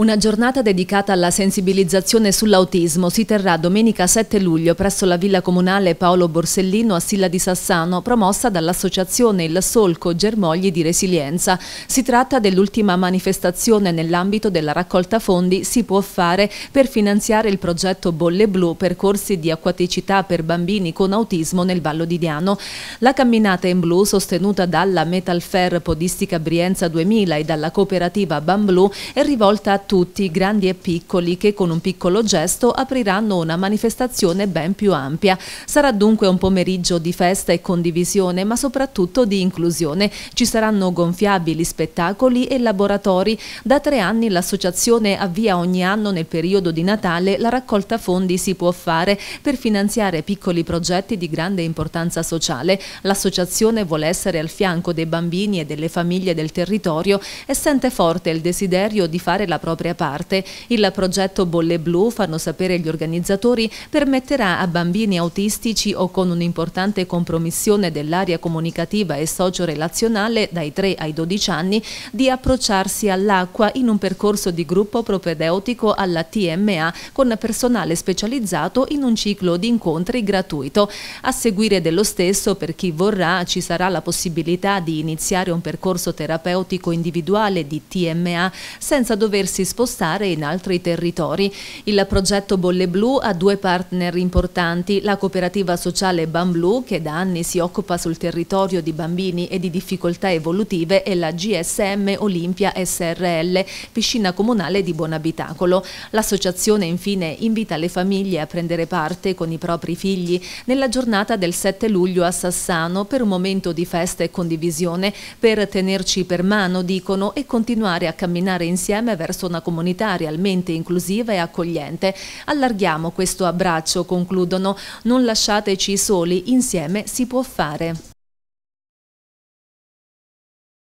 Una giornata dedicata alla sensibilizzazione sull'autismo si terrà domenica 7 luglio presso la Villa Comunale Paolo Borsellino a Silla di Sassano, promossa dall'associazione Il Solco Germogli di Resilienza. Si tratta dell'ultima manifestazione nell'ambito della raccolta fondi Si può fare per finanziare il progetto Bolle Blu per corsi di acquaticità per bambini con autismo nel Vallo di Diano. La camminata in blu, sostenuta dalla Metal Fair Podistica Brienza 2000 e dalla cooperativa Bamblu, è rivolta a tutti, grandi e piccoli, che con un piccolo gesto apriranno una manifestazione ben più ampia. Sarà dunque un pomeriggio di festa e condivisione, ma soprattutto di inclusione. Ci saranno gonfiabili, spettacoli e laboratori. Da tre anni l'associazione avvia ogni anno nel periodo di Natale la raccolta fondi si può fare per finanziare piccoli progetti di grande importanza sociale. L'associazione vuole essere al fianco dei bambini e delle famiglie del territorio e sente forte il desiderio di fare la propria propria parte. Il progetto Bolle Blu, fanno sapere gli organizzatori, permetterà a bambini autistici o con un'importante compromissione dell'area comunicativa e socio-relazionale dai 3 ai 12 anni di approcciarsi all'acqua in un percorso di gruppo propedeutico alla TMA con personale specializzato in un ciclo di incontri gratuito. A seguire dello stesso, per chi vorrà, ci sarà la possibilità di iniziare un percorso terapeutico individuale di TMA senza doversi potersi spostare in altri territori. Il progetto Bolle Blu ha due partner importanti, la cooperativa sociale Bamblu che da anni si occupa sul territorio di bambini e di difficoltà evolutive e la GSM Olimpia SRL, piscina comunale di Buonabitacolo. L'associazione infine invita le famiglie a prendere parte con i propri figli nella giornata del 7 luglio a Sassano per un momento di festa e condivisione, per tenerci per mano, dicono, e continuare a camminare insieme verso una comunità realmente inclusiva e accogliente. Allarghiamo questo abbraccio, concludono. Non lasciateci soli, insieme si può fare.